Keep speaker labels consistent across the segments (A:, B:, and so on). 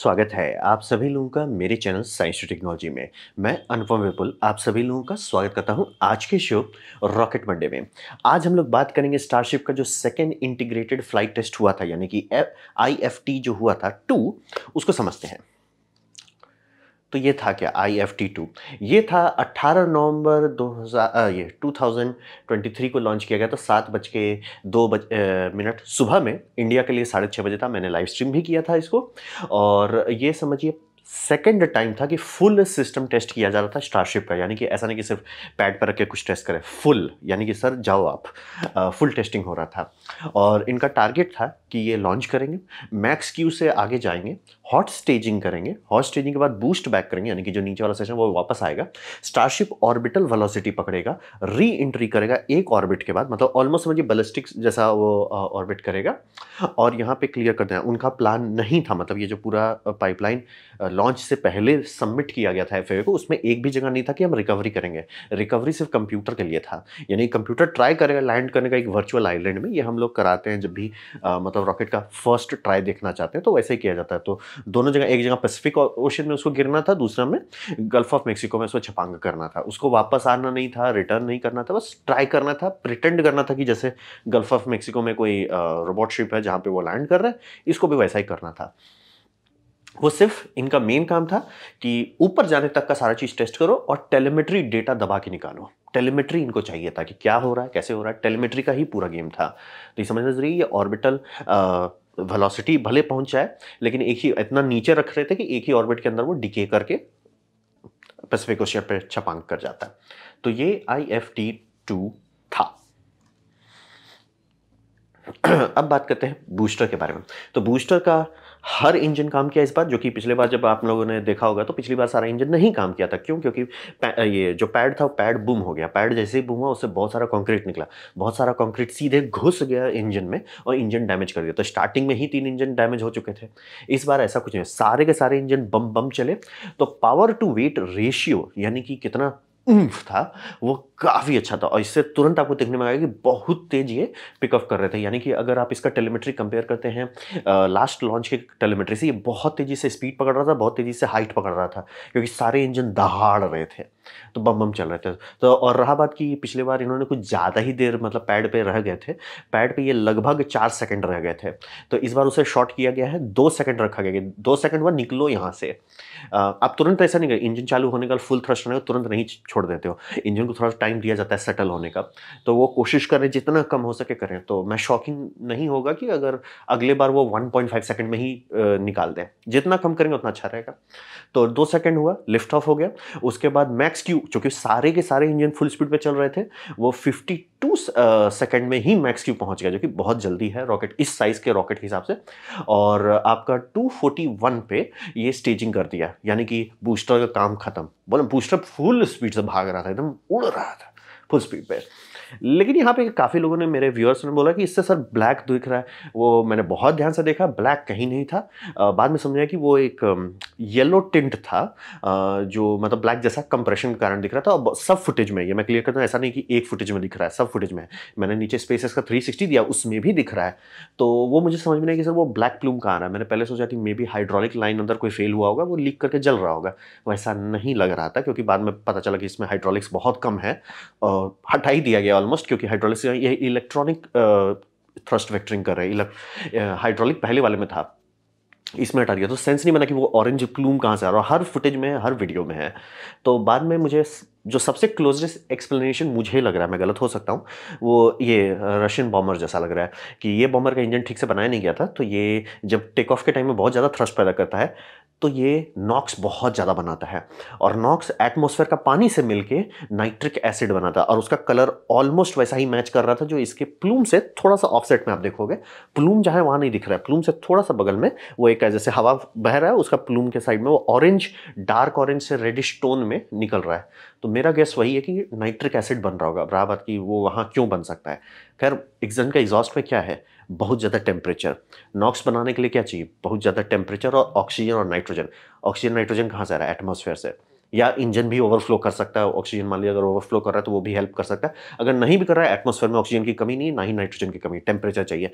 A: स्वागत है आप सभी लोगों का मेरे चैनल साइंस टू टेक्नोलॉजी में मैं अनुपम विपुल आप सभी लोगों का स्वागत करता हूं आज के शो रॉकेट मंडे में आज हम लोग बात करेंगे स्टारशिप का जो सेकेंड इंटीग्रेटेड फ्लाइट टेस्ट हुआ था यानी कि आई एफ टी जो हुआ था टू उसको समझते हैं तो ये था क्या आई एफ टी टू ये था 18 नवंबर 2000 ये 2023 को लॉन्च किया गया था सात बज के दो बज मिनट सुबह में इंडिया के लिए साढ़े छः बजे था मैंने लाइव स्ट्रीम भी किया था इसको और ये समझिए सेकेंड टाइम था कि फुल सिस्टम टेस्ट किया जा रहा था स्टारशिप का यानी कि ऐसा नहीं कि सिर्फ पैड पर रख के कुछ टेस्ट करें फुल यानी कि सर जाओ आप आ, फुल टेस्टिंग हो रहा था और इनका टारगेट था कि ये लॉन्च करेंगे मैक्स क्यू से आगे जाएंगे हॉट स्टेजिंग करेंगे हॉट स्टेजिंग के बाद बूस्ट बैक करेंगे यानी कि जो नीचे वाला सेशन वो वापस आएगा स्टारशिप ऑर्बिटल वेलोसिटी पकड़ेगा री एंट्री करेगा एक ऑर्बिट के बाद मतलब ऑलमोस्ट समझिए बैलिस्टिक जैसा वो ऑर्बिट करेगा और यहाँ पे क्लियर कर देना उनका प्लान नहीं था मतलब ये जो पूरा पाइपलाइन लॉन्च से पहले सबमिट किया गया था एफ को उसमें एक भी जगह नहीं था कि हम रिकवरी करेंगे रिकवरी सिर्फ कंप्यूटर के लिए था यानी कंप्यूटर ट्राई करेगा लैंड करने का एक वर्चुअल आइलैंड में ये हम लोग कराते हैं जब भी मतलब रॉकेट का फर्स्ट ट्राई देखना चाहते हैं तो वैसे ही किया जाता है तो दोनों जगह एक जगह पैसिफिक ओशन में उसको गिरना था दूसरा में गल्फ ऑफ मेक्सिको में उसको छपांग करना था उसको वापस आना नहीं था रिटर्न नहीं करना था बस ट्राई करना था प्रिटेंड करना था कि जैसे गल्फ ऑफ मेक्सिको में कोई रोबोट शिप है जहाँ पे वो लैंड कर रहा है इसको भी वैसा ही करना था वो सिर्फ इनका मेन काम था कि ऊपर जाने तक का सारा चीज़ टेस्ट करो और टेलीमेट्री डेटा दबा के निकालो टेलीमेट्री इनको चाहिए था कि क्या हो रहा है कैसे हो रहा है टेलीमेट्री का ही पूरा गेम था तो ये समझना जरूरी ये ऑर्बिटल वेलोसिटी भले पहुंच जाए लेकिन एक ही इतना नीचे रख रहे थे कि एक ही ऑर्बिट के अंदर वो डिके करके पैसिफिक ओशियन पर छपांग कर जाता है तो ये आई एफ टी टू था अब बात करते हैं बूस्टर के बारे में तो बूस्टर का हर इंजन काम किया इस बार जो कि पिछले बार जब आप लोगों ने देखा होगा तो पिछली बार सारा इंजन नहीं काम किया था क्यों क्योंकि ये जो पैड था वो पैड बूम हो गया पैड जैसे ही बूम हुआ उससे बहुत सारा कॉन्क्रीट निकला बहुत सारा कॉन्क्रीट सीधे घुस गया इंजन में और इंजन डैमेज कर दिया तो स्टार्टिंग में ही तीन इंजन डैमेज हो चुके थे इस बार ऐसा कुछ नहीं सारे के सारे इंजन बम बम चले तो पावर टू वेट रेशियो यानी कि कितना था वो काफ़ी अच्छा था और इससे तुरंत आपको देखने में आया कि बहुत तेज ये पिकअप कर रहे थे यानी कि अगर आप इसका टेलीमेट्री कंपेयर करते हैं आ, लास्ट लॉन्च के टेलीमेट्री से ये बहुत तेज़ी से स्पीड पकड़ रहा था बहुत तेज़ी से हाइट पकड़ रहा था क्योंकि सारे इंजन दहाड़ रहे थे तो बम बम चल रहे थे तो और रहा बात कि पिछले बार इन्होंने कुछ ज़्यादा ही देर मतलब पैड पर रह गए थे पैड पर ये लगभग चार सेकेंड रह गए थे तो इस बार उसे शॉर्ट किया गया है दो सेकेंड रखा गया दो सेकेंड बाद निकलो यहाँ से आप तुरंत ऐसा नहीं कर इंजन चालू होने का फुल थ्रस्ट होने तुरंत नहीं छोड़ देते हो इंजन को थोड़ा टाइम टाइम दिया जाता है सेटल होने का तो वो कोशिश करें जितना कम हो सके करें तो मैं शॉकिंग नहीं होगा कि अगर अगले बार वो 1.5 सेकंड में ही निकाल दें जितना कम करेंगे उतना अच्छा रहेगा तो दो सेकंड हुआ लिफ्ट ऑफ हो गया उसके बाद मैक्स क्यू चूँकि सारे के सारे इंजन फुल स्पीड पर चल रहे थे वो फिफ्टी टू सेकेंड में ही मैक्स क्यू पहुंच गया जो कि बहुत जल्दी है रॉकेट इस साइज के रॉकेट के हिसाब से और आपका 241 पे ये स्टेजिंग कर दिया यानी कि बूस्टर का काम खत्म बोले बूस्टर फुल स्पीड से भाग रहा था एकदम उड़ रहा था फुल स्पीड पे लेकिन यहाँ पे काफ़ी लोगों ने मेरे व्यूअर्स ने बोला कि इससे सर ब्लैक दिख रहा है वो मैंने बहुत ध्यान से देखा ब्लैक कहीं नहीं था बाद में समझाया कि वो एक येलो टिंट था जो मतलब ब्लैक जैसा कंप्रेशन के कारण दिख रहा था और सब फुटेज में ये मैं क्लियर करता हूँ ऐसा नहीं कि एक फुटेज में दिख रहा है सब फुटेज में मैंने नीचे स्पेसिस का थ्री दिया उसमें भी दिख रहा है तो वो मुझे समझ में नहीं कि सर वो ब्लैक प्लूम कहाँ आ रहा है मैंने पहले सोचा कि मे बी हाइड्रोलिक लाइन अंदर कोई फेल हुआ होगा वो लीक करके जल रहा होगा वैसा नहीं लग रहा था क्योंकि बाद में पता चला कि इसमें हाइड्रोलिक्स बहुत कम है और हटा ही दिया गया ऑलमोस्ट क्योंकि हाइड्रोलिस ये इलेक्ट्रॉनिक थ्रस्ट वेक्टरिंग कर रहे हैं हाइड्रोलिक पहले वाले में था इसमें हटा दिया तो सेंस नहीं बना कि वो ऑरेंज प्लूम कहाँ से आ रहा है हर फुटेज में हर वीडियो में है तो बाद में मुझे जो सबसे क्लोजेस्ट एक्सप्लेनेशन मुझे लग रहा है मैं गलत हो सकता हूँ वो ये रशियन बॉमर जैसा लग रहा है कि ये बॉमर का इंजन ठीक से बनाया नहीं गया था तो ये जब टेक ऑफ के टाइम में बहुत ज़्यादा थ्रस्ट पैदा करता है तो ये नॉक्स बहुत ज़्यादा बनाता है और नॉक्स एटमोसफेयर का पानी से मिलके नाइट्रिक एसिड बनाता है और उसका कलर ऑलमोस्ट वैसा ही मैच कर रहा था जो इसके प्लूम से थोड़ा सा ऑफसेट में आप देखोगे प्लूम जहाँ वहाँ नहीं दिख रहा है प्लूम से थोड़ा सा बगल में वो एक जैसे हवा बह रहा है उसका प्लूम के साइड में वो ऑरेंज डार्क ऑरेंज से रेडिश टोन में निकल रहा है तो मेरा गैस वही है कि नाइट्रिक एसिड बन रहा होगा रहा बात की वो वहाँ क्यों बन सकता है खैर एक्जन का एग्जॉस्ट में क्या है बहुत ज़्यादा टेम्परेचर नॉक्स बनाने के लिए क्या चाहिए बहुत ज़्यादा टेम्परेचर और ऑक्सीजन और नाइट्रोजन ऑक्सीजन नाइट्रोजन कहाँ से आ रहा है एटमोसफेयर से या इंजन भी ओवरफ्लो कर सकता है ऑक्सीजन मान लिया अगर ओवरफ्लो कर रहा है तो वो भी हेल्प कर सकता है अगर नहीं भी कर रहा है एटमोसफेयर में ऑक्सीजन की कमी नहीं ना ही नाइट्रोजन की कमी टेम्परेचर चाहिए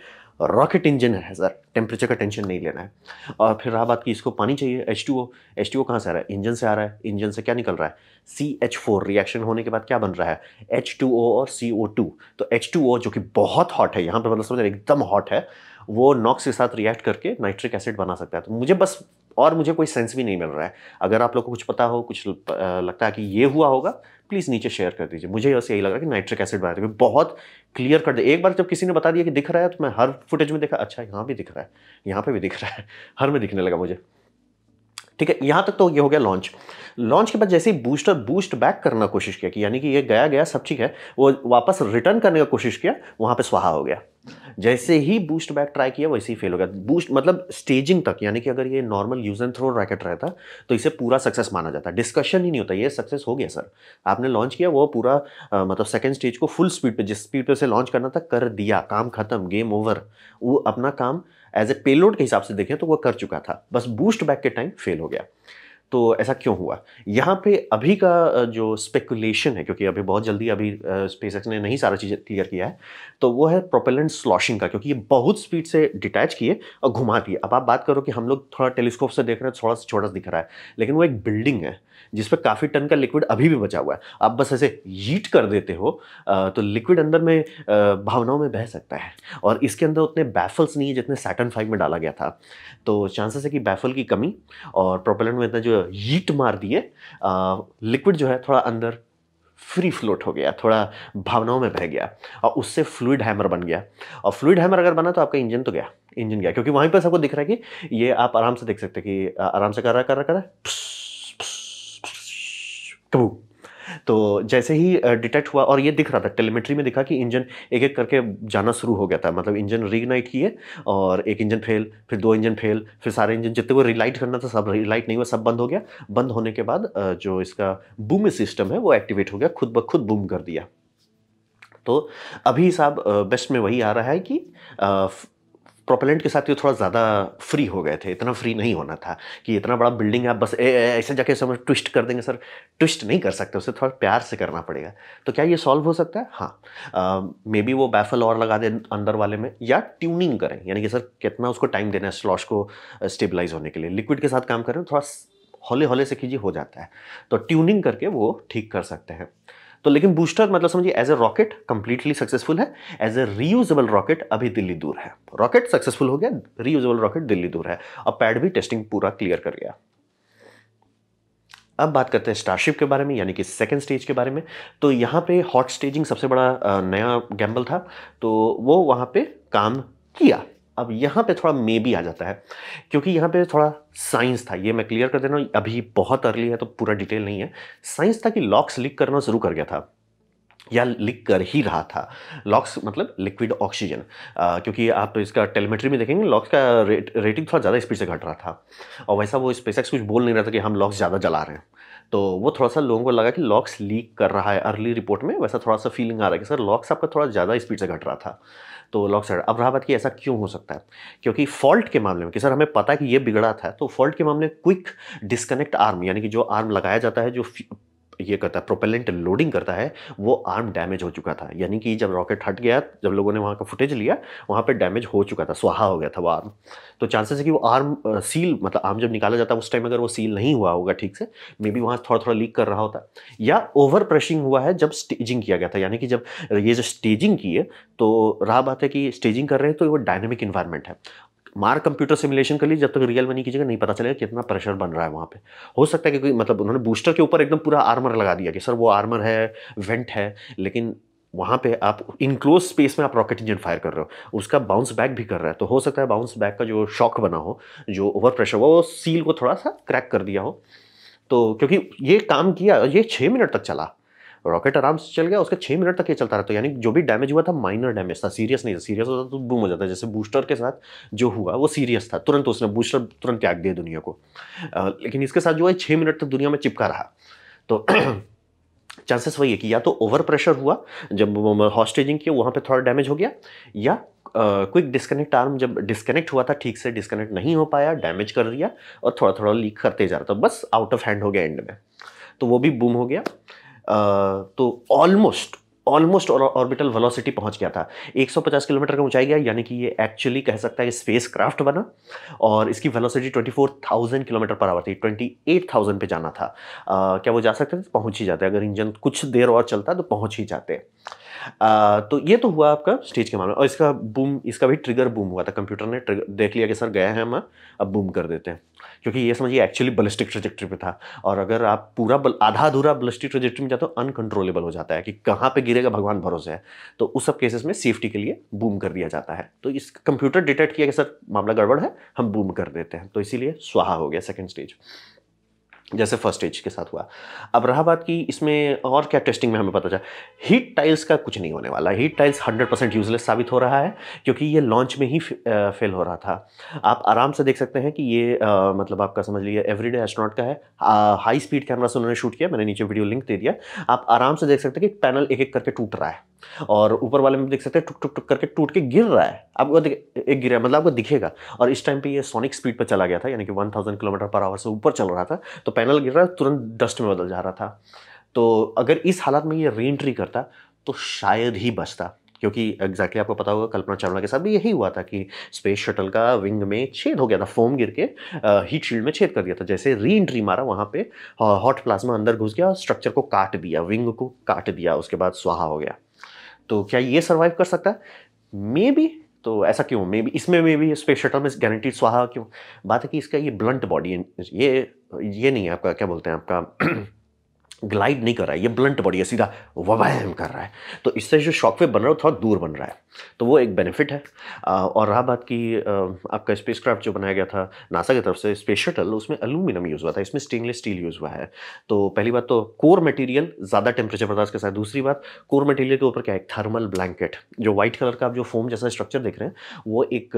A: रॉकेट इंजन है सर टेम्परेचर का टेंशन नहीं लेना है और फिर रहा बात की इसको पानी चाहिए H two O H two O कहाँ से आ रहा है इंजन से आ रहा है इंजन से क्या निकल रहा है सी एच फोर रिएक्शन होने के बाद क्या बन रहा है एच टू ओ और सी ओ टू तो एच टू ओ जो कि बहुत हॉट है यहाँ पर मतलब समझ एकदम हॉट है वो नॉक्स के साथ रिएक्ट करके नाइट्रिक एसिड बना सकता है तो मुझे बस और मुझे कोई सेंस भी नहीं मिल रहा है अगर आप लोग को कुछ पता हो कुछ लगता है कि ये हुआ होगा प्लीज़ नीचे शेयर कर दीजिए मुझे बस यही लग रहा है कि नाइट्रिक एसिड बनाते हुए बहुत क्लियर कर दे एक बार जब किसी ने बता दिया कि दिख रहा है तो मैं हर फुटेज में देखा अच्छा यहाँ भी दिख रहा है यहाँ पर भी दिख रहा है हर में दिखने लगा मुझे ठीक है यहाँ तक तो ये हो गया लॉन्च लॉन्च के बाद जैसे ही बूस्टर बूस्ट बैक करना कोशिश किया कि यानी कि ये गया गया सब ठीक है वो वापस रिटर्न करने का कोशिश किया वहाँ पे स्वाहा हो गया जैसे ही बूस्ट बैक ट्राई किया वैसे ही फेल हो गया बूस्ट मतलब स्टेजिंग तक यानी कि अगर ये normal use and throw rocket रहता तो इसे पूरा सक्सेस माना जाता डिस्कशन ही नहीं होता ये सक्सेस हो गया सर आपने लॉन्च किया वो पूरा आ, मतलब सेकेंड स्टेज को फुल स्पीड पे जिस स्पीड पर उसे लॉन्च करना था कर दिया काम खत्म गेम ओवर वो अपना काम एज ए पेलोड के हिसाब से देखें तो वो कर चुका था बस बूस्ट बैक के टाइम फेल हो गया तो ऐसा क्यों हुआ यहाँ पे अभी का जो स्पेकुलेशन है क्योंकि अभी बहुत जल्दी अभी स्पेस एक्स ने नहीं सारा चीज़ क्लियर किया है तो वो है प्रोपेलेंट स्लॉशिंग का क्योंकि ये बहुत स्पीड से डिटैच किए और घुमा दिए अब आप बात करो कि हम लोग थोड़ा टेलीस्कोप से देख रहे हैं थोड़ा सा छोटा सा दिख रहा है लेकिन वो एक बिल्डिंग है जिस पर काफ़ी टन का लिक्विड अभी भी बचा हुआ है आप बस ऐसे हीट कर देते हो तो लिक्विड अंदर में भावनाओं में बह सकता है और इसके अंदर उतने बैफल्स नहीं है जितने सैटन फाइव में डाला गया था तो चांसेस है कि बैफल की कमी और प्रोपेलेंट में इतना जो हीट मार दिए लिक्विड जो है थोड़ा अंदर फ्री फ्लोट हो गया थोड़ा भावनाओं में बह गया और उससे फ्लूड हैमर बन गया और फ्लूड हैमर अगर बना तो आपका इंजन तो गया इंजन गया क्योंकि वहीं पर सबको दिख रहा है कि ये आप आराम से देख सकते कि आराम से कर रहा कर रहा कर रहा कबू तो, तो जैसे ही डिटेक्ट हुआ और ये दिख रहा था टेलीमेट्री में दिखा कि इंजन एक एक करके जाना शुरू हो गया था मतलब इंजन रीगनाइट किए और एक इंजन फेल फिर दो इंजन फेल फिर सारे इंजन जितने वो रिलाइट करना था सब रिलाइट नहीं हुआ सब बंद हो गया बंद होने के बाद जो इसका बूम सिस्टम है वो एक्टिवेट हो गया खुद ब खुद बूम कर दिया तो अभी साहब बेस्ट में वही आ रहा है कि प्रोपेलेंट के साथ ये थोड़ा ज़्यादा फ्री हो गए थे इतना फ्री नहीं होना था कि इतना बड़ा बिल्डिंग है आप बस ऐसे जाके समझ ट्विस्ट कर देंगे सर ट्विस्ट नहीं कर सकते उसे थोड़ा प्यार से करना पड़ेगा तो क्या ये सॉल्व हो सकता है हाँ मे बी वो बैफल और लगा दें अंदर वाले में या ट्यूनिंग करें यानी कि सर कितना उसको टाइम देना है स्लॉश को स्टेबलाइज होने के लिए लिक्विड के साथ काम करें थोड़ा हौले हौले से कीजिए हो जाता है तो ट्यूनिंग करके वो ठीक कर सकते हैं तो लेकिन बूस्टर मतलब समझिए as a rocket completely successful है एज ए रीयूजेबल रॉकेट अभी दिल्ली दूर है रॉकेट सक्सेसफुल हो गया रीयूजेबल रॉकेट दिल्ली दूर है और पैड भी टेस्टिंग पूरा क्लियर कर गया अब बात करते हैं स्टारशिप के बारे में यानी कि सेकेंड स्टेज के बारे में तो यहाँ पे हॉट स्टेजिंग सबसे बड़ा नया गैम्बल था तो वो वहाँ पे काम किया अब यहाँ पे थोड़ा मे भी आ जाता है क्योंकि यहाँ पे थोड़ा साइंस था ये मैं क्लियर कर देना अभी बहुत अर्ली है तो पूरा डिटेल नहीं है साइंस था कि लॉक्स लीक करना शुरू कर गया था या लिख कर ही रहा था लॉक्स मतलब लिक्विड ऑक्सीजन क्योंकि आप तो इसका टेलीमेट्री में देखेंगे लॉक्स का रेट रेटिंग थोड़ा ज़्यादा स्पीड से घट रहा था और वैसा वो स्पेसएक्स कुछ बोल नहीं रहा था कि हम लॉक्स ज़्यादा जला रहे हैं तो वो थोड़ा सा लोगों को लगा कि लॉक्स लीक कर रहा है अर्ली रिपोर्ट में वैसा थोड़ा सा फीलिंग आ रहा है कि सर लॉक्स आपका थोड़ा ज़्यादा स्पीड से घट रहा था तो लॉक साइड अब रहा बात कि ऐसा क्यों हो सकता है क्योंकि फॉल्ट के मामले में कि सर हमें पता है कि ये बिगड़ा था तो फॉल्ट के मामले क्विक डिस्कनेक्ट आर्म यानी कि जो आर्म लगाया जाता है जो ये करता है प्रोपेलेंट लोडिंग करता है वो आर्म डैमेज हो चुका था यानी कि जब रॉकेट हट गया जब लोगों ने वहाँ का फुटेज लिया वहाँ पर डैमेज हो चुका था स्वाहा हो गया था वो आर्म तो चांसेस है कि वो आर्म सील मतलब आर्म जब निकाला जाता है उस टाइम अगर वो सील नहीं हुआ होगा ठीक से मे बी वहाँ थोड़ा थोड़ा लीक कर रहा होता या ओवर क्रशिंग हुआ है जब स्टेजिंग किया गया था यानी कि जब ये जो स्टेजिंग की है तो रहा बात है कि स्टेजिंग कर रहे हैं तो वो डायनेमिक इन्वायरमेंट है मार कंप्यूटर सिमुलेशन कर लीजिए जब तक तो रियल मनी की कीजिएगा नहीं पता चलेगा कितना प्रेशर बन रहा है वहाँ पे हो सकता है कि कोई मतलब उन्होंने बूस्टर के ऊपर एकदम पूरा आर्मर लगा दिया कि सर वो आर्मर है वेंट है लेकिन वहाँ पे आप इनक्लोज स्पेस में आप रॉकेट इंजन फायर कर रहे हो उसका बाउंस बैक भी कर रहा है तो हो सकता है बाउंस बैक का जो शॉक बना हो जो ओवर प्रेशर हुआ वो सील को थोड़ा सा क्रैक कर दिया हो तो क्योंकि ये काम किया ये छः मिनट तक चला रॉकेट आराम से चल गया उसके छः मिनट तक ये चलता रहता है तो यानी जो भी डैमेज हुआ था माइनर डैमेज था सीरियस नहीं था सीरियस होता तो बूम हो जाता जैसे बूस्टर के साथ जो हुआ वो सीरियस था तुरंत उसने बूस्टर तुरंत त्याग दिया दुनिया को लेकिन इसके साथ जो है छः मिनट तक दुनिया में चिपका रहा तो चांसेस वही है कि या तो ओवर प्रेशर हुआ जब हॉस्टेजिंग किया वहाँ पे थोड़ा डैमेज हो गया या क्विक डिस्कनेक्ट आर्म जब डिस्कनेक्ट हुआ था ठीक से डिस्कनेक्ट नहीं हो पाया डैमेज कर दिया और थोड़ा थोड़ा लीक करते जा रहा था बस आउट ऑफ हैंड हो गया एंड में तो वो भी बूम हो गया तो ऑलमोस्ट ऑलमोस्ट ऑर्बिटल वेलोसिटी पहुंच गया था 150 किलोमीटर का ऊंचाई गया यानी कि ये एक्चुअली कह सकता है कि स्पेस क्राफ्ट बना और इसकी वेलोसिटी 24,000 किलोमीटर पर आवर थी 28,000 पे जाना था आ, क्या वो जा सकते थे पहुंच ही जाते अगर इंजन कुछ देर और चलता तो पहुंच ही जाते आ, तो ये तो हुआ आपका स्टेज के मामले और इसका बूम इसका भी ट्रिगर बूम हुआ था कंप्यूटर ने देख लिया कि सर गए हैं हम अब बूम कर देते हैं क्योंकि ये समझिए एक्चुअली बलिस्टिक ट्रजेक्ट्री पे था और अगर आप पूरा बल, आधा अधूरा बलिस्टिक ट्रजेक्ट्री में जाते हो अनकंट्रोलेबल हो जाता है कि कहाँ पे गिरेगा भगवान भरोसे है तो उस सब केसेस में सेफ्टी के लिए बूम कर दिया जाता है तो इस कंप्यूटर डिटेक्ट किया कि सर मामला गड़बड़ है हम बूम कर देते हैं तो इसीलिए स्वाहा हो गया सेकेंड स्टेज जैसे फर्स्ट स्टेज के साथ हुआ अब रहा बात की इसमें और क्या टेस्टिंग में हमें पता चला हीट टाइल्स का कुछ नहीं होने वाला हीट टाइल्स 100 परसेंट यूजलेस साबित हो रहा है क्योंकि ये लॉन्च में ही फेल हो रहा था आप आराम से देख सकते हैं कि ये आ, मतलब आपका समझ लीजिए एवरीडे एस्ट्रॉनॉट का है आ, हाई स्पीड कैमरा से उन्होंने शूट किया मैंने नीचे वीडियो लिंक दे दिया आप आराम से देख सकते हैं कि पैनल एक एक करके टूट रहा है और ऊपर वाले में देख सकते हैं टुक टुक टुक करके टूट के गिर रहा है आपको एक गिर रहा है मतलब आपको दिखेगा और इस टाइम पे ये सोनिक स्पीड पर चला गया था यानी कि 1000 किलोमीटर पर आवर से ऊपर चल रहा था तो पैनल गिर रहा है तुरंत डस्ट में बदल जा रहा था तो अगर इस हालात में ये री एंट्री करता तो शायद ही बचता क्योंकि एग्जैक्टली exactly आपको पता होगा कल्पना चावला के साथ भी यही हुआ था कि स्पेस शटल का विंग में छेद हो गया था फोम गिर के हीट शील्ड में छेद कर दिया था जैसे री एंट्री मारा वहाँ पे हॉट प्लाज्मा अंदर घुस गया स्ट्रक्चर को काट दिया विंग को काट दिया उसके बाद स्वाहा हो गया तो क्या ये सर्वाइव कर सकता है मे बी तो ऐसा क्यों मे बी इसमें मे बी स्पेस शटल में गारंटीड स्वाहा क्यों बात है कि इसका ये ब्लंट बॉडी ये ये नहीं है आपका क्या बोलते हैं आपका ग्लाइड नहीं कर रहा है ये ब्लंट बॉडी है सीधा वबैम कर रहा है तो इससे जो शॉकवेव बन रहा है थोड़ा दूर बन रहा है तो वो एक बेनिफिट है और रहा बात की आपका स्पेस क्राफ्ट जो बनाया गया था नासा की तरफ से स्पेस शटल उसमें अल्यूमिनियम यूज़ हुआ था इसमें स्टेनलेस स्टील यूज़ हुआ है तो पहली बात तो कोर मटेरियल ज़्यादा टेम्परेचर बर्दाश्त के साथ दूसरी बात कोर मटेरियल के ऊपर क्या है थर्मल ब्लैंकेट जो व्हाइट कलर का आप जो फोम जैसा स्ट्रक्चर देख रहे हैं वो एक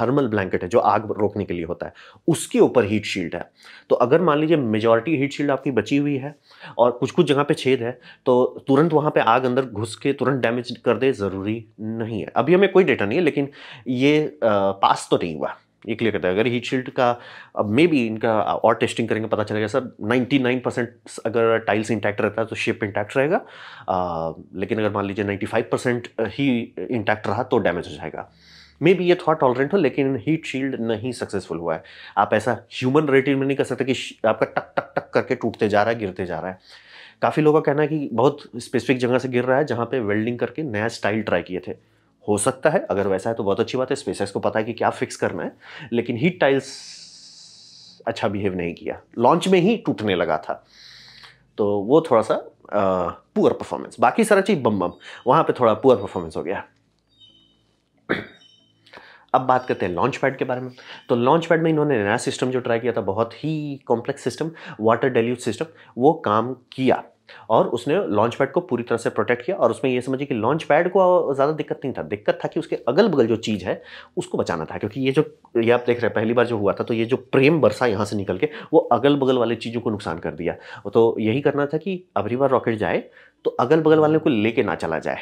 A: थर्मल ब्लैंकेट है जो आग रोकने के लिए होता है उसके ऊपर हीट शील्ड है तो अगर मान लीजिए मेजॉरिटी हीट शील्ड आपकी बची हुई है और कुछ कुछ जगह पे छेद है तो तुरंत वहाँ पे आग अंदर घुस के तुरंत डैमेज कर दे ज़रूरी नहीं है अभी हमें कोई डेटा नहीं है लेकिन ये आ, पास तो नहीं हुआ ये क्लियर करता है अगर हीट शील्ड का अब मे बी इनका और टेस्टिंग करेंगे पता चलेगा सर 99 परसेंट अगर टाइल्स इंटैक्ट रहता है तो शिप इंटैक्ट रहेगा आ, लेकिन अगर मान लीजिए 95 परसेंट ही इंटैक्ट रहा तो डैमेज हो जाएगा मे बी ये थॉट टॉलरेंट हो लेकिन हीट शील्ड नहीं सक्सेसफुल हुआ है आप ऐसा ह्यूमन रेटिंग में नहीं कर सकते कि आपका टक टक टक करके टूटते जा रहा है गिरते जा रहा है काफ़ी लोगों का कहना है कि बहुत स्पेसिफिक जगह से गिर रहा है जहाँ पे वेल्डिंग करके नया स्टाइल ट्राई किए थे हो सकता है अगर वैसा है तो बहुत अच्छी बात है स्पेसएक्स को पता है कि क्या फिक्स करना है लेकिन हीट टाइल्स अच्छा बिहेव नहीं किया लॉन्च में ही टूटने लगा था तो वो थोड़ा सा पुअर परफॉर्मेंस बाकी सारा चीज़ बम बम वहाँ पे थोड़ा पुअर परफॉर्मेंस हो गया अब बात करते हैं लॉन्च पैड के बारे में तो लॉन्च पैड में इन्होंने नया सिस्टम जो ट्राई किया था बहुत ही complex system water deluge system वो काम किया और उसने लॉन्च पैड को पूरी तरह से प्रोटेक्ट किया और उसमें ये समझिए कि लॉन्च पैड को ज़्यादा दिक्कत नहीं था दिक्कत था कि उसके अगल बगल जो चीज़ है उसको बचाना था क्योंकि ये जो ये आप देख रहे हैं पहली बार जो हुआ था तो ये जो प्रेम बरसा यहाँ से निकल के वो अगल बगल वाली चीज़ों को नुकसान कर दिया तो यही करना था कि अगली बार रॉकेट जाए तो अगल बगल वाले को लेके ना चला जाए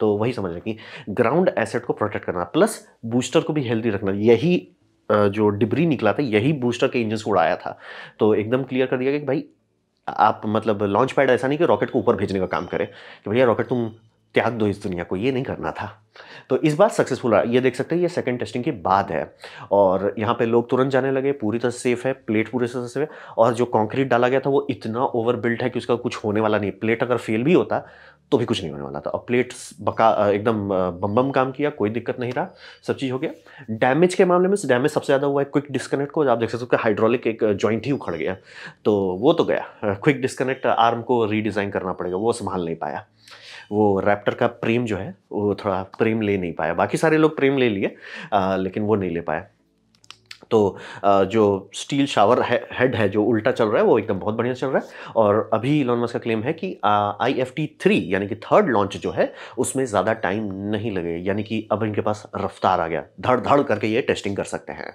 A: तो वही समझ रहे कि ग्राउंड एसेट को प्रोटेक्ट करना प्लस बूस्टर को भी हेल्दी रखना यही जो डिब्री निकला था यही बूस्टर के इंजन को उड़ाया था तो एकदम क्लियर कर दिया गया कि भाई आप मतलब लॉन्च पैड ऐसा नहीं कि रॉकेट को ऊपर भेजने का काम करें कि भैया रॉकेट तुम त्याग दो इस दुनिया को ये नहीं करना था तो इस बार सक्सेसफुल रहा ये देख सकते हैं ये सेकंड टेस्टिंग के बाद है और यहाँ पे लोग तुरंत जाने लगे पूरी तरह सेफ है प्लेट पूरी तरह सेफ है और जो कंक्रीट डाला गया था वो इतना ओवर बिल्ट है कि उसका कुछ होने वाला नहीं प्लेट अगर फेल भी होता तो भी कुछ नहीं होने वाला था और प्लेट बका एकदम बम बम काम किया कोई दिक्कत नहीं रहा सब चीज़ हो गया डैमेज के मामले में डैमेज सबसे ज़्यादा हुआ है क्विक डिस्कनेक्ट को आप देख सकते हो कि हाइड्रोलिक एक जॉइंट ही उखड़ गया तो वो तो गया क्विक डिस्कनेक्ट आर्म को रीडिज़ाइन करना पड़ेगा वो संभाल नहीं पाया वो रैप्टर का प्रेम जो है वो थोड़ा प्रेम ले नहीं पाया बाकी सारे लोग प्रेम ले लिए लेकिन वो नहीं ले पाया तो जो स्टील शावर हेड है जो उल्टा चल रहा है वो एकदम बहुत बढ़िया चल रहा है और अभी लॉन मस्क का क्लेम है कि आई एफ टी थ्री यानी कि थर्ड लॉन्च जो है उसमें ज़्यादा टाइम नहीं लगे यानी कि अब इनके पास रफ्तार आ गया धड़ धड़ करके ये टेस्टिंग कर सकते हैं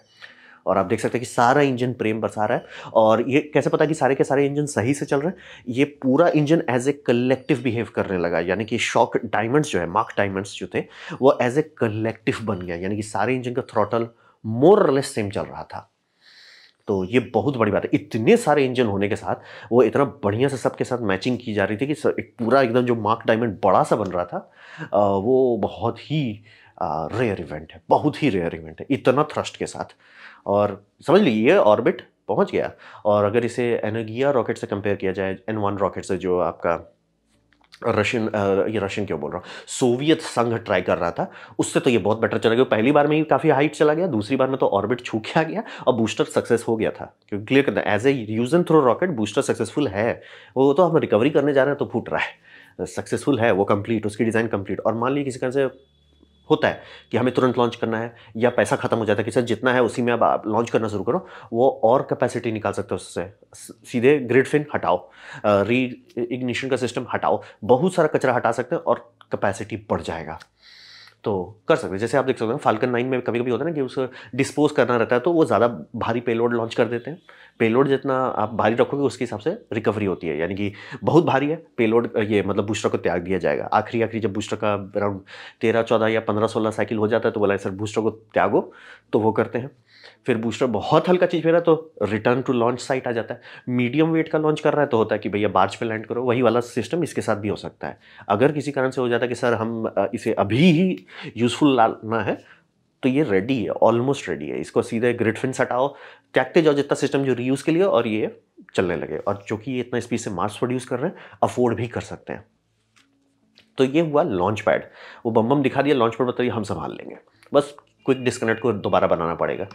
A: और आप देख सकते हैं कि सारा इंजन प्रेम बरसा रहा है और ये कैसे पता कि सारे के सारे इंजन सही से चल रहे हैं ये पूरा engine as a collective behave करने लगा यानी कि शॉक डायमंड्स जो है मार्क डायमंड्स जो थे वो एज ए कलेक्टिव बन गया यानी कि सारे इंजन का थ्रोटल मोरलेस सेम चल रहा था तो ये बहुत बड़ी बात है इतने सारे इंजन होने के साथ वो इतना बढ़िया से सबके साथ मैचिंग की जा रही थी कि एक पूरा एकदम जो मार्क डायमंड बड़ा सा बन रहा था वो बहुत ही रेयर इवेंट है बहुत ही रेयर इवेंट है इतना थ्रस्ट के साथ और समझ लीजिए ऑर्बिट पहुंच गया और अगर इसे एनर्गिया रॉकेट से कंपेयर किया जाए एन वन रॉकेट से जो आपका रशियन ये रशियन क्यों बोल रहा हूँ सोवियत संघ ट्राई कर रहा था उससे तो ये बहुत बेटर चला गया पहली बार में ही काफ़ी हाइट चला गया दूसरी बार में तो ऑर्बिट छू के आ गया और बूस्टर सक्सेस हो गया था क्योंकि क्लियर करना as a use throw rocket booster successful है वो तो हम रिकवरी करने जा रहे हैं तो फूट रहा है सक्सेसफुल है वो कंप्लीट उसकी डिज़ाइन कंप्लीट और मान लीजिए किसी कारण से होता है कि हमें तुरंत लॉन्च करना है या पैसा खत्म हो जाता है कि सर जितना है उसी में अब आप लॉन्च करना शुरू करो वो और कैपेसिटी निकाल सकते हो उससे सीधे ग्रिड फिन हटाओ री इग्निशन का सिस्टम हटाओ बहुत सारा कचरा हटा सकते हैं और कैपेसिटी बढ़ जाएगा तो कर सकते हैं जैसे आप देख सकते हैं फाल्कन नाइन में कभी कभी होता है ना कि उसे डिस्पोज करना रहता है तो वो ज़्यादा भारी पेलोड लॉन्च कर देते हैं पेलोड जितना आप भारी रखोगे उसके हिसाब से रिकवरी होती है यानी कि बहुत भारी है पेलोड ये मतलब बूस्टर को त्याग दिया जाएगा आखिरी आखिरी जब बूस्टर का अराउंड तेरह चौदह या पंद्रह सोलह साइकिल हो जाता है तो बोला सर बूस्टर को त्यागो तो वो करते हैं फिर बूस्टर बहुत हल्का चीज़ मेरा तो रिटर्न टू लॉन्च साइट आ जाता है मीडियम वेट का लॉन्च कर रहा है तो होता है कि भैया बार्ज पे लैंड करो वही वाला सिस्टम इसके साथ भी हो सकता है अगर किसी कारण से हो जाता है कि सर हम इसे अभी ही यूजफुल लाना है तो ये रेडी है ऑलमोस्ट रेडी है इसको सीधे ग्रिड फिन हटाओ कैक्टिज जाओ जितना सिस्टम जो रीयूज़ के लिए और ये चलने लगे और चूँकि ये इतना स्पीड से मार्स प्रोड्यूस कर रहे हैं अफोर्ड भी कर सकते हैं तो ये हुआ लॉन्च पैड वो बम बम दिखा दिया लॉन्च पैड बताइए हम संभाल लेंगे बस क्विक डिस्कनेक्ट को दोबारा बनाना पड़ेगा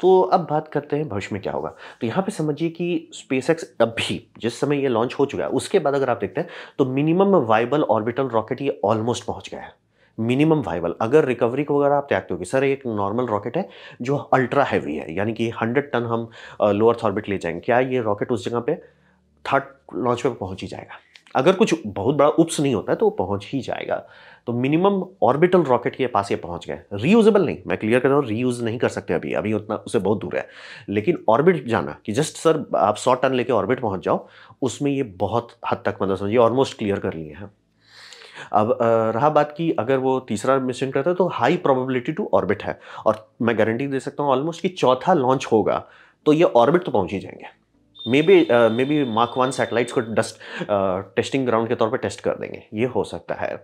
A: तो अब बात करते हैं भविष्य में क्या होगा तो यहाँ पे समझिए कि स्पेस एक्स अभी जिस समय ये लॉन्च हो चुका है उसके बाद अगर आप देखते हैं तो मिनिमम वाइबल ऑर्बिटल रॉकेट ये ऑलमोस्ट पहुँच गया है मिनिमम वाइबल अगर रिकवरी को अगर आप त्यागते कि सर एक नॉर्मल रॉकेट है जो अल्ट्रा हैवी है यानी कि हंड्रेड टन हम लोअर्थ ऑर्बिट ले जाएंगे क्या ये रॉकेट उस जगह पर थर्ड लॉन्च पर पहुँच ही जाएगा अगर कुछ बहुत बड़ा उप्स नहीं होता है तो वो पहुंच ही जाएगा तो मिनिमम ऑर्बिटल रॉकेट के पास ये पहुंच गए रीयूजेबल नहीं मैं क्लियर कर रहा हूँ रीयूज नहीं कर सकते अभी अभी उतना उसे बहुत दूर है लेकिन ऑर्बिट जाना कि जस्ट सर आप सौ टन लेके ऑर्बिट पहुंच जाओ उसमें ये बहुत हद तक मतलब समझिए ऑलमोस्ट क्लियर कर लिए हैं अब रहा बात की अगर वो तीसरा मिशन करता है तो हाई प्रोबेबिलिटी टू ऑर्बिट है और मैं गारंटी दे सकता हूँ ऑलमोस्ट कि चौथा लॉन्च होगा तो ये ऑर्बिट तो पहुंच ही जाएंगे maybe maybe mark one satellites को डस्ट टेस्टिंग ग्राउंड के तौर पर टेस्ट कर देंगे ये हो सकता है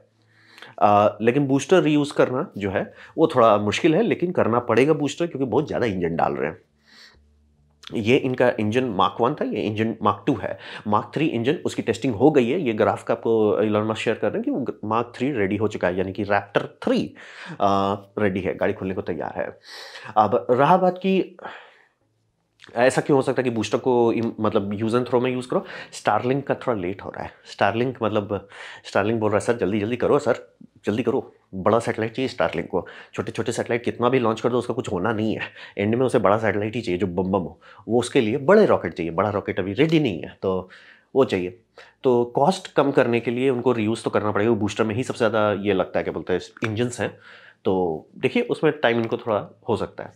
A: Uh, लेकिन बूस्टर रीयूज़ करना जो है वो थोड़ा मुश्किल है लेकिन करना पड़ेगा बूस्टर क्योंकि बहुत ज़्यादा इंजन डाल रहे हैं ये इनका इंजन मार्क वन था ये इंजन मार्क टू है मार्क थ्री इंजन उसकी टेस्टिंग हो गई है ये ग्राफ का आपको इलॉन शेयर कर रहे हैं कि वो मार्क थ्री रेडी हो चुका है यानी कि रैप्टर थ्री रेडी है गाड़ी खोलने को तैयार है अब रहा बात की ऐसा क्यों हो सकता है कि बूस्टर को मतलब यूज़ एंड थ्रो में यूज़ करो स्टारलिंक का थोड़ा लेट हो रहा है स्टारलिंक मतलब स्टारलिंक बोल रहा है सर जल्दी जल्दी करो सर जल्दी करो बड़ा सैटेलाइट चाहिए स्टारलिंक को छोटे छोटे सैटेलाइट कितना भी लॉन्च कर दो उसका कुछ होना नहीं है एंड में उसे बड़ा सैटेलाइट ही चाहिए जो बम बम हो वो उसके लिए बड़े रॉकेट चाहिए बड़ा रॉकेट अभी रेडी नहीं है तो वो चाहिए तो कॉस्ट कम करने के लिए उनको रीयूज़ तो करना पड़ेगा बूस्टर में ही सबसे ज़्यादा ये लगता है क्या बोलते हैं इंजन्स हैं तो देखिए उसमें टाइम इनको थोड़ा हो सकता है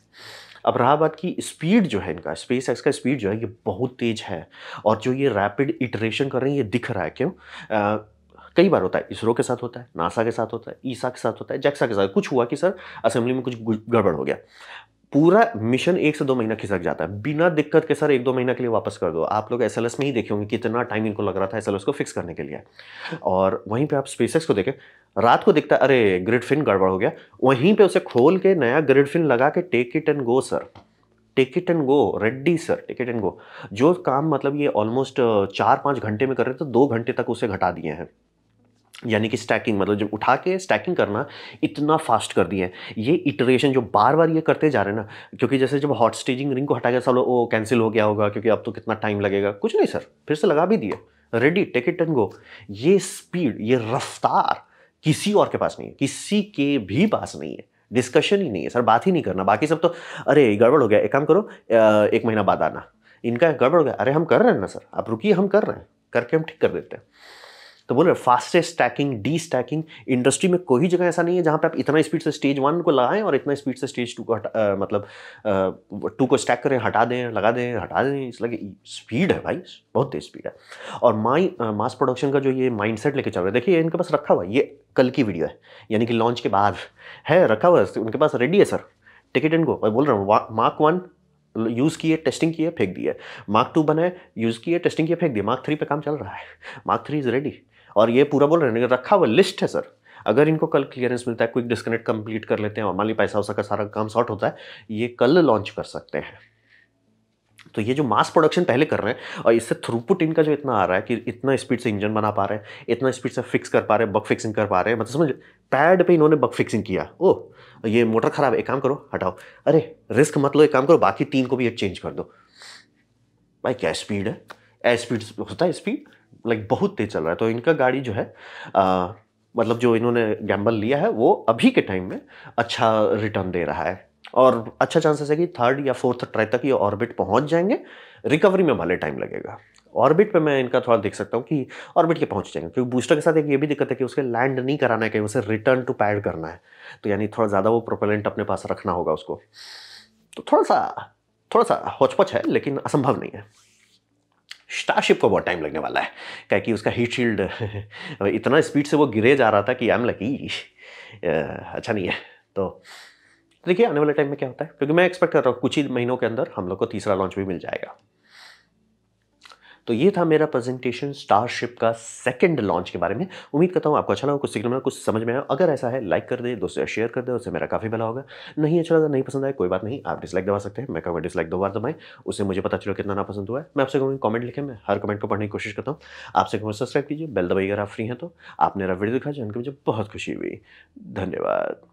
A: अब रहा बात की स्पीड जो है इनका स्पेस एक्स का स्पीड जो है ये बहुत तेज़ है और जो ये रैपिड इटरेशन कर रहे हैं ये दिख रहा है क्यों आ, कई बार होता है इसरो के साथ होता है नासा के साथ होता है ईसा के साथ होता है जैक्सा के साथ कुछ हुआ कि सर असेंबली में कुछ गड़बड़ हो गया पूरा मिशन एक से दो महीना खिसक जाता है बिना दिक्कत के सर एक दो महीना के लिए वापस कर दो आप लोग एस में ही देखे होंगे कितना टाइम इनको लग रहा था एस को फिक्स करने के लिए और वहीं पर आप स्पेसएक्स को देखें रात को दिखता अरे ग्रिड फिन गड़बड़ हो गया वहीं पे उसे खोल के नया ग्रिड फिन लगा के take it and go sir take it and go ready sir take it and go जो काम मतलब ये ऑलमोस्ट चार पाँच घंटे में कर रहे थे तो दो घंटे तक उसे घटा दिए हैं यानी कि स्टैकिंग मतलब जब उठा के स्टैकिंग करना इतना फास्ट कर दिए ये इटरेशन जो बार बार ये करते जा रहे हैं ना क्योंकि जैसे जब हॉट स्टेजिंग रिंग को हटा गया सब लोग वो कैंसिल हो गया होगा क्योंकि अब तो कितना टाइम लगेगा कुछ नहीं सर फिर से लगा भी दिए ready take it and go ये स्पीड ये रफ्तार किसी और के पास नहीं है किसी के भी पास नहीं है डिस्कशन ही नहीं है सर बात ही नहीं करना बाकी सब तो अरे गड़बड़ हो गया एक काम करो एक महीना बाद आना इनका गड़बड़ हो गया अरे हम कर रहे हैं ना सर आप रुकिए हम कर रहे हैं करके हम ठीक कर देते हैं तो बोल रहे fastest stacking destacking industry में कोई जगह ऐसा नहीं है जहाँ पे आप इतना स्पीड से स्टेज वन को लगाएं और इतना स्पीड से स्टेज टू को हटा आ, मतलब टू को स्टैक करें हटा दें लगा दें हटा दें इस लगे स्पीड है भाई बहुत तेज स्पीड है और माई मास प्रोडक्शन का जो ये सेट लेके चल रहा है देखिए इनके पास रखा हुआ ये कल की वीडियो है यानी कि लॉन्च के बाद है रखा हुआ है उनके पास रेडी है सर टिकट एंड गो मैं बोल रहा हूँ मार्क वन यूज़ किए टेस्टिंग किए फेंक दिए मार्क टू बनाए यूज़ किए टेस्टिंग किए फेंक दिए मार्क थ्री पे काम चल रहा है मार्क थ्री इज़ रेडी और ये पूरा बोल रहे हैं रखा हुआ लिस्ट है सर अगर इनको कल क्लियरेंस मिलता है क्विक डिस्कनेक्ट कंप्लीट कर लेते हैं और मान ली पैसा वैसा का सारा काम सॉर्ट होता है ये कल लॉन्च कर सकते हैं तो ये जो मास प्रोडक्शन पहले कर रहे हैं और इससे थ्रूपुट इनका जो इतना आ रहा है कि इतना स्पीड से इंजन बना पा रहे हैं इतना स्पीड से फिक्स कर पा रहे हैं बग फिक्सिंग कर पा रहे हैं मतलब समझ पैड पे इन्होंने बग फिक्सिंग किया ओ ये मोटर खराब है एक काम करो हटाओ अरे रिस्क मत लो एक काम करो बाकी तीन को भी ये चेंज कर दो भाई क्या स्पीड है ए स्पीड होता है स्पीड लाइक बहुत तेज चल रहा है तो इनका गाड़ी जो है आ, मतलब जो इन्होंने गैम्बल लिया है वो अभी के टाइम में अच्छा रिटर्न दे रहा है और अच्छा चांसेस है कि थर्ड या फोर्थ ट्राई तक ये ऑर्बिट पहुंच जाएंगे रिकवरी में भले टाइम लगेगा ऑर्बिट पे मैं इनका थोड़ा देख सकता हूँ कि ऑर्बिट के पहुंच जाएंगे क्योंकि बूस्टर के साथ एक ये भी दिक्कत है कि उसके लैंड नहीं कराना है कहीं उसे रिटर्न टू पैड करना है तो यानी थोड़ा ज़्यादा वो प्रोपेलेंट अपने पास रखना होगा उसको तो थोड़ा सा थोड़ा सा हौचपच है लेकिन असंभव नहीं है स्टारशिप को बहुत टाइम लगने वाला है क्या कि उसका हीट शील्ड इतना स्पीड से वो गिरे जा रहा था कि आई एम लकी अच्छा नहीं है तो तो देखिए आने वाले टाइम में क्या होता है क्योंकि मैं एक्सपेक्ट कर रहा हूँ कुछ ही महीनों के अंदर हम लोग को तीसरा लॉन्च भी मिल जाएगा तो ये था मेरा प्रेजेंटेशन स्टारशिप का सेकंड लॉन्च के बारे में उम्मीद करता हूँ आपको अच्छा लगा कुछ सीखने में कुछ समझ में आया अगर ऐसा है लाइक कर दे दोस्तों शेयर कर दे उससे मेरा काफ़ी भला होगा नहीं अच्छा लगा नहीं पसंद आया कोई बात नहीं आप डिसलाइक दबा सकते हैं मैं कहूँगा डिसलाइक दो बार दबाए उससे मुझे पता चलो कितना नापसंद हुआ है मैं आपसे कहूँगी कॉमेंट लिखे मैं हर कमेंट को पढ़ने की कोशिश करता हूँ आपसे कहूँगा सब्सक्राइब कीजिए बेल दबाई अगर आप फ्री हैं तो आपने मेरा वीडियो दिखा जानकर मुझे बहुत खुशी हुई धन्यवाद